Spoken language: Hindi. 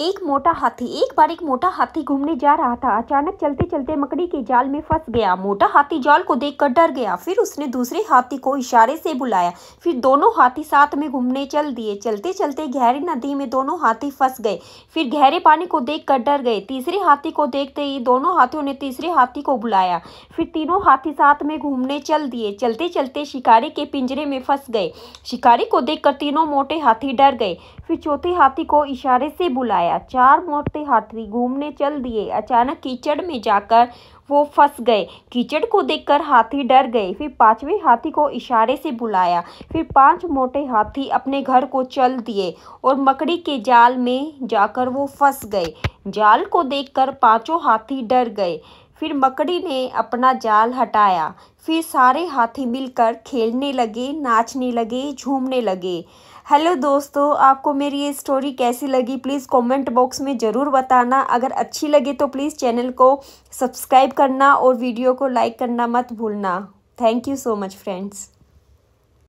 एक मोटा हाथी एक बार एक मोटा हाथी घूमने जा रहा था अचानक चलते चलते मकड़ी के जाल में फंस गया मोटा हाथी जाल को देखकर डर गया फिर उसने दूसरे हाथी को इशारे से बुलाया फिर दोनों हाथी साथ में घूमने चल दिए चलते चलते गहरी नदी में दोनों हाथी फंस गए फिर गहरे पानी को कर डर गए तीसरे हाथी को देखते ही दोनों हाथियों ने तीसरे हाथी को बुलाया फिर तीनों हाथी साथ में घूमने चल दिए चलते चलते शिकारी के पिंजरे में फंस गए शिकारी को देखकर तीनों मोटे हाथी डर गए फिर चौथे हाथी को इशारे से बुलाया आया चार मोटे हाथी घूमने चल दिए अचानक कीचड़ में जाकर वो फंस गए कीचड़ को देखकर हाथी डर गए फिर पांचवें हाथी को इशारे से बुलाया फिर पांच मोटे हाथी अपने घर को चल दिए और मकड़ी के जाल में जाकर वो फंस गए जाल को देखकर पांचों हाथी डर गए फिर मकड़ी ने अपना जाल हटाया फिर सारे हाथी मिलकर खेलने लगे नाचने लगे झूमने लगे हेलो दोस्तों आपको मेरी ये स्टोरी कैसी लगी प्लीज़ कमेंट बॉक्स में ज़रूर बताना अगर अच्छी लगे तो प्लीज़ चैनल को सब्सक्राइब करना और वीडियो को लाइक करना मत भूलना thank you so much friends